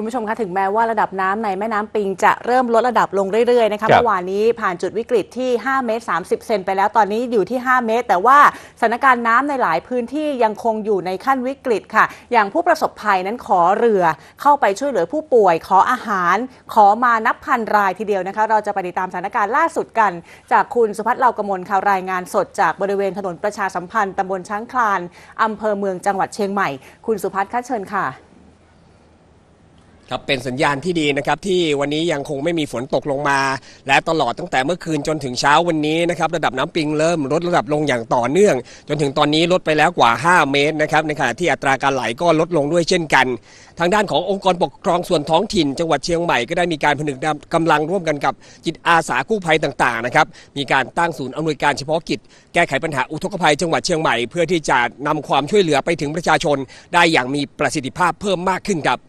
คุณผู้ชมคะถึงแม้ว่าระดับน้ำในแม่น้ำปิงจะเริ่มลดระดับลงเรื่อยๆนะคะเมื่อวานนี้ผ่านจุดวิกฤตที่5เมตร30เซนไปแล้วตอนนี้อยู่ที่5เมตร แต่ว่าสถานการณ์น้ำในหลายพื้นที่ยังคงอยู่ในขั้นวิกฤตค่ะ อย่างผู้ประสบภัยนั้นขอเรือเข้าไปช่วยเหลือผู้ป่วย ขออาหาร ขอมานับพันรายทีเดียวนะคะ เราจะไปติดตามสถานการณ์ล่าสุดกัน จากคุณสุพัฒน์เลากมลข่าวรายงานสดจากบริเวณถนนประชาสัมพันธ์ตำบลช้างคลานอำเภอเมืองจังหวัดเชียงใหม่คุณสุพัฒน์คัเชิญค่ะครับเป็นสัญญาณที่ดีนะครับที่วันนี้ยังคงไม่มีฝนตกลงมาและตลอดตั้งแต่เมื่อคืนจนถึงเช้าวันนี้นะครับระดับน้ำปิงเริ่มลดระดับลงอย่างต่อเนื่อง จนถึงตอนนี้ลดไปแล้วกว่า 5 เมตรนะครับในขณะที่อัตราการไหลก็ลดลงด้วยเช่นกัน ทางด้านขององค์กรปกครองส่วนท้องถิ่นจังหวัดเชียงใหม่ ก็ได้มีการผนึกกำลังร่วมกันกับจิตอาสากู้ภัยต่างๆนะครับมีการตั้งศูนย์อำนวยการเฉพาะกิจแก้ไขปัญหาอุทกภัยจังหวัดเชียงใหม่เพื่อที่จะนำความช่วยเหลือไปถึงประชาชน ได้อย่างมีประสิทธิภาพเพิ่มมากขึ้นครับ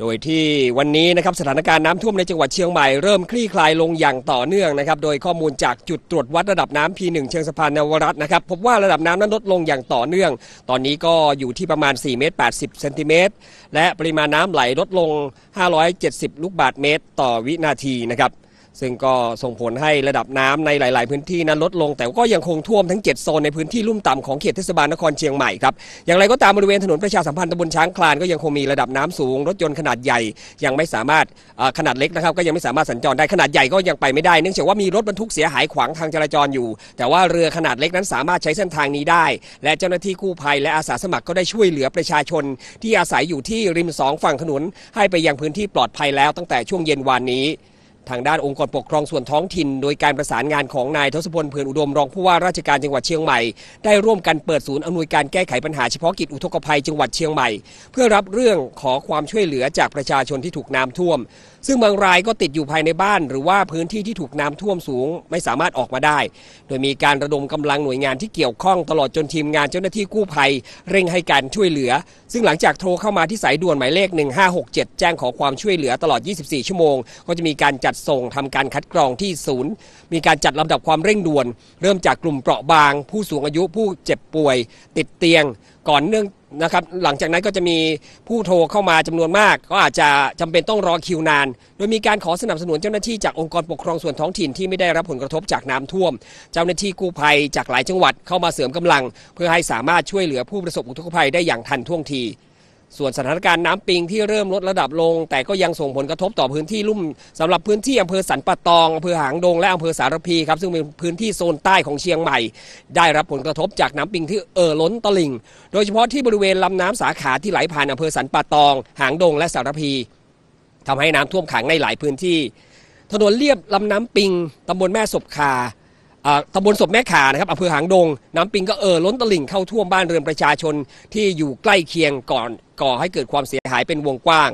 โดยที่วันนี้นะครับสถานการณ์น้ำท่วมในจังหวัดเชียงใหม่เริ่มคลี่ คลายลงอย่างต่อเนื่องนะครับโดยข้อมูลจากจุดตรวจวัดระดับน้ำ P1 เชิงสะพานนวรัตน์นะครับ พบว่า ระดับน้ำนั้นลดลงอย่างต่อเนื่อง ตอนนี้ก็อยู่ที่ประมาณ 4 เมตร80เซนติเมตรและปริมาณน้ำไหลลดลง 570 ลูกบาทเมตร ต่อวินาทีนะครับซึ่งก็ส่งผลให้ระดับน้ำในหลาย ๆพื้นที่นั้นลดลง แต่ก็ยังคงท่วมทั้ง 7 โซนในพื้นที่ลุ่มต่ำของเขตเทศบาลนครเชียงใหม่ครับอย่างไรก็ตามบริเวณถนนประชาสัมพันธ์ตำบลช้าง คลาน ก็ยังคงมีระดับน้ำสูง รถยนต์ขนาดใหญ่ยังไม่สามารถขนาดเล็กนะครับ ก็ยังไม่สามารถสัญจรได้ขนาดใหญ่ก็ยังไปไม่ได้เนื่องจากว่ามีรถบรรทุกเสียหายขวางทางจราจรอยู่ แต่ว่าเรือขนาดเล็กนั้นสามารถใช้เส้นทางนี้ได้และเจ้าหน้าที่กู้ภัยและอาสาสมัครก็ได้ช่วยเหลือประชาชนที่อาศัยอยู่ที่ริมสองฝั่งถนนให้ไปยังพื้นที่ปลอดภัยแล้วตั้งแต่ช่วงเย็นวานนี้ทางด้านองค์กรปกครองส่วนท้องถิ่น โดยการประสานงานของนายทศพลเพื่อนอุดมรองผู้ว่าราชการจังหวัดเชียงใหม่ ได้ร่วมกันเปิดศูนย์อำนวยการแก้ไขปัญหาเฉพาะกิจอุทกภัยจังหวัดเชียงใหม่ เพื่อรับเรื่องขอความช่วยเหลือจากประชาชนที่ถูกน้ำท่วมซึ่งบางรายก็ติดอยู่ภายในบ้านหรือว่าพื้นที่ที่ถูกน้ำท่วมสูงไม่สามารถออกมาได้ โดยมีการระดมกำลังหน่วยงานที่เกี่ยวข้องตลอดจนทีมงานเจ้าหน้าที่กู้ภัย เร่งให้การช่วยเหลือ ซึ่งหลังจากโทรเข้ามาที่สายด่วนหมายเลข 1567 แจ้งขอความช่วยเหลือตลอด 24 ชั่วโมง ก็จะมีการจัดส่งทำการคัดกรองที่ศูนย์ มีการจัดลำดับความเร่งด่วน เริ่มจากกลุ่มเปราะบาง ผู้สูงอายุผู้เจ็บป่วย ติดเตียงก่อนเนื่องนะครับหลังจากนั้นก็จะมีผู้โทรเข้ามาจำนวนมาก ก็อาจจะจำเป็นต้องรอคิวนาน โดยมีการขอสนับสนุนเจ้าหน้าที่จากองค์กรปกครองส่วนท้องถิ่นที่ไม่ได้รับผลกระทบจากน้ำท่วม เจ้าหน้าที่กู้ภัยจากหลายจังหวัดเข้ามาเสริมกำลัง เพื่อให้สามารถช่วยเหลือผู้ประสบอุทกภัยได้อย่างทันท่วงทีส่วนสถานการณ์น้ำปิงที่เริ่มลดระดับลง แต่ก็ยังส่งผลกระทบต่อพื้นที่ลุ่มสำหรับพื้นที่อำเภอสันปะตองอำเภอหางดงและอำเภอสารพีครับซึ่งเป็นพื้นที่โซนใต้ของเชียงใหม่ ได้รับผลกระทบจากน้ำปิงที่เอ่อล้นตลิ่งโดยเฉพาะที่บริเวณลำน้ำสาขาที่ไหลผ่านอำเภอสันปะตอง หางดงและสารพีทำให้น้ำท่วมขังในหลายพื้นที่ ถนนเลียบลำน้ำปิง ตำบลแม่ศบคาตำบลศพแม่ขานะครับอำเภอหางดง น้ำปิงก็เอ่อล้นตลิ่งเข้าท่วมบ้านเรือนประชาชน ที่อยู่ใกล้เคียงก่อนก่อให้เกิดความเสียหายเป็นวงกว้าง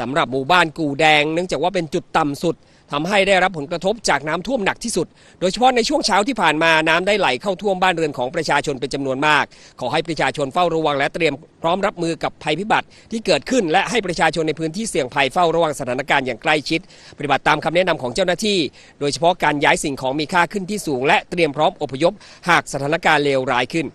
สำหรับหมู่บ้านกู่แดงเนื่องจากว่าเป็นจุดต่ำสุดทำให้ได้รับผลกระทบจากน้ำท่วมหนักที่สุด โดยเฉพาะในช่วงเช้าที่ผ่านมาน้ำได้ไหลเข้าท่วมบ้านเรือนของประชาชนเป็นจำนวนมาก ขอให้ประชาชนเฝ้าระวัง และเตรียมพร้อมรับมือกับภัยพิบัติที่เกิดขึ้น และให้ประชาชนในพื้นที่เสี่ยงภัยเฝ้าระวังสถานการณ์อย่างใกล้ชิดปฏิบัติตามคำแนะนำของเจ้าหน้าที่ โดยเฉพาะการย้ายสิ่งของมีค่าขึ้นที่สูง และเตรียมพร้อมอพยพ หากสถานการณ์เลวร้ายขึ้น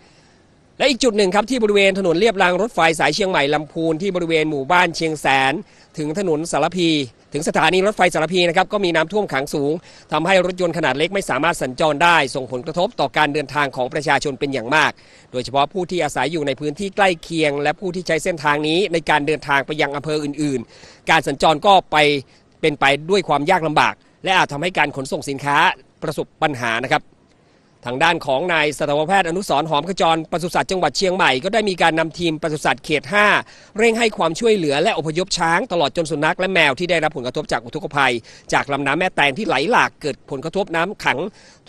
และอีกจุดหนึ่งครับที่บริเวณถนนเรียบรางรถไฟสายเชียงใหม่ลำพูนที่บริเวณหมู่บ้านเชียงแสน ถึงถนนสารพี ถึงสถานีรถไฟสารพีนะครับก็มีน้ำท่วมขังสูง ทำให้รถยนต์ขนาดเล็กไม่สามารถสัญจรได้ ส่งผลกระทบต่อการเดินทางของประชาชนเป็นอย่างมาก โดยเฉพาะผู้ที่อาศัยอยู่ในพื้นที่ใกล้เคียง และผู้ที่ใช้เส้นทางนี้ในการเดินทางไปยังอำเภออื่น ๆ การสัญจรก็ไปเป็นไปด้วยความยากลำบาก และอาจทำให้การขนส่งสินค้าประสบปัญหานะครับทางด้านของนายสัตวแพทย์ อนุสรหอมขจรปศุสัตว์จังหวัดเชียงใหม่ ก็ได้มีการนำทีมปศุสัตว์เขต5 เร่งให้ความช่วยเหลือและอพยพช้างตลอดจนสุนัข และแมวที่ได้รับผลกระทบจากอุทกภัย จากลำน้ำแม่แตงที่ไหลหลากเกิดผลกระทบน้ำขัง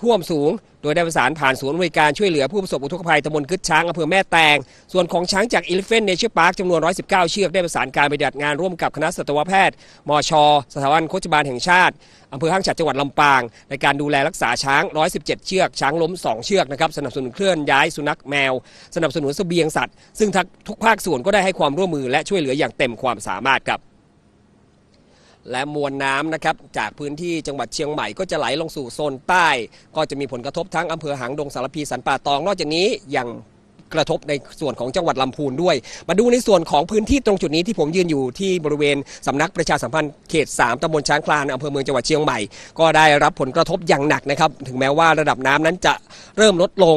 ท่วมสูง โดยได้ประสานผ่านศูนย์บริการช่วยเหลือผู้ประสบอุทกภัยตำบลกึดช้างอำเภอแม่แตงส่วนของช้างจากอลิเฟนเนเชียร์พาร์คจำนวน119เชือกได้ประสานการปฏิบัติงานร่วมกับคณะสัตวแพทย์มชสถาบันโคจบาลแห่งชาติอำเภอห้างฉัดจังหวัดลำปางในการดูแลรักษาช้าง117เชือกช้างล้ม2เชือกนะครับสนับสนุนเคลื่อนย้ายสุนัขแมว สนับสนุนสเสบียงสัตว์ ซึ่งทุกภาคส่วนก็ได้ให้ความร่วมมือและช่วยเหลืออย่างเต็มความสามารถครับ และมวลน้ำนะครับจากพื้นที่จังหวัดเชียงใหม่ก็จะไหลลงสู่โซนใต้ ก็จะมีผลกระทบทั้งอำเภอหางดงสารพีสันป่าตองนอกจากนี้ยังกระทบในส่วนของจังหวัดลำพูนด้วย มาดูในส่วนของพื้นที่ตรงจุดนี้ที่ผมยืนอยู่ที่บริเวณสำนักประชาสัมพันธ์เขต3ตำบลช้างคลานอำเภอเมืองจังหวัดเชียงใหม่ ก็ได้รับผลกระทบอย่างหนักนะครับ ถึงแม้ว่าระดับน้ำนั้นจะเริ่มลดลง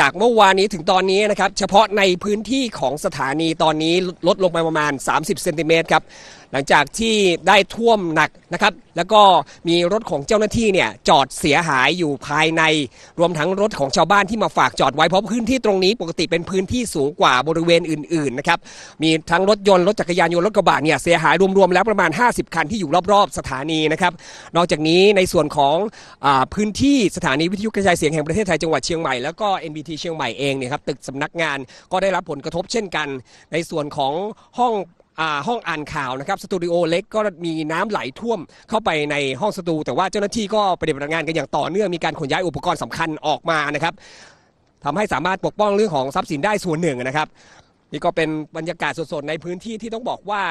จากเมื่อวานนี้ถึงตอนนี้นะครับเฉพาะในพื้นที่ของสถานีตอนนี้ลดลงไปประมาณ 30 เซนติเมตรครับหลังจากที่ได้ท่วมหนักนะครับแล้วก็มีรถของเจ้าหน้าที่เนี่ยจอดเสียหายอยู่ภายในรวมทั้งรถของชาวบ้านที่มาฝากจอดไว้เพราะพื้นที่ตรงนี้ปกติเป็นพื้นที่สูงกว่าบริเวณอื่นๆนะครับมีทั้งรถยนต์รถจักรยานยนต์รถกระบะเนี่ยเสียหายรวมๆแล้วประมาณ 50 คันที่อยู่รอบๆสถานีนะครับนอกจากนี้ในส่วนของอพื้นที่สถานีวิทยุกระจายเสียงแห่งประเทศไทยจังหวัดเชียงใหม่แล้วก็ n b ที่เชียงใหม่เองเนี่ยครับตึกสำนักงานก็ได้รับผลกระทบเช่นกันในส่วนของห้องห้องอ่านข่าวนะครับสตูดิโอเล็กก็มีน้ำไหลท่วมเข้าไปในห้องสตูแต่ว่าเจ้าหน้าที่ก็ปฏิบัติงานกันอย่างต่อเนื่องมีการขนย้ายอุปกรณ์สำคัญออกมานะครับทำให้สามารถปกป้องเรื่องของทรัพย์สินได้ส่วนหนึ่งนะครับนี่ก็เป็นบรรยากาศสดๆในพื้นที่ที่ต้องบอกว่า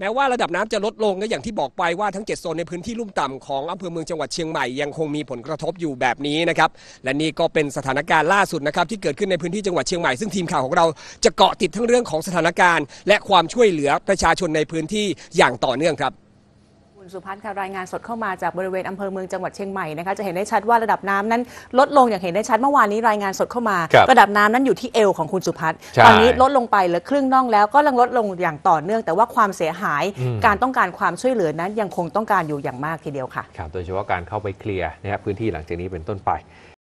แม้ว่าระดับน้ำจะลดลงก็อย่างที่บอกไปว่าทั้ง7โซนในพื้นที่ลุ่มต่ำของอำเภอเมืองจังหวัดเชียงใหม่ยังคงมีผลกระทบอยู่แบบนี้นะครับและนี่ก็เป็นสถานการณ์ล่าสุดนะครับที่เกิดขึ้นในพื้นที่จังหวัดเชียงใหม่ซึ่งทีมข่าวของเราจะเกาะติดทั้งเรื่องของสถานการณ์ และความช่วยเหลือประชาชนในพื้นที่อย่างต่อเนื่องครับคุณสุพัฒน์ค่ะรายงานสดเข้ามาจากบริเวณอำเภอเมืองจังหวัดเชียงใหม่นะคะจะเห็นได้ชัดว่าระดับน้ำนั้น ลดลงอย่างเห็นได้ชัดเมื่อวานนี้รายงานสดเข้ามา ระดับน้ำนั้นอยู่ที่เอวของคุณสุพัฒน์ตอนนี้ลดลงไปเหลือครึ่งน่องแล้ว ก็ลังลดลงอย่างต่อเนื่องแต่ว่าความเสียหาย การต้องการความช่วยเหลือนั้นยังคงต้องการอยู่อย่างมากทีเดียวค่ะครับโดยเฉพาะการเข้าไปเคลียร์นะครับพื้นที่หลังจากนี้เป็นต้นไป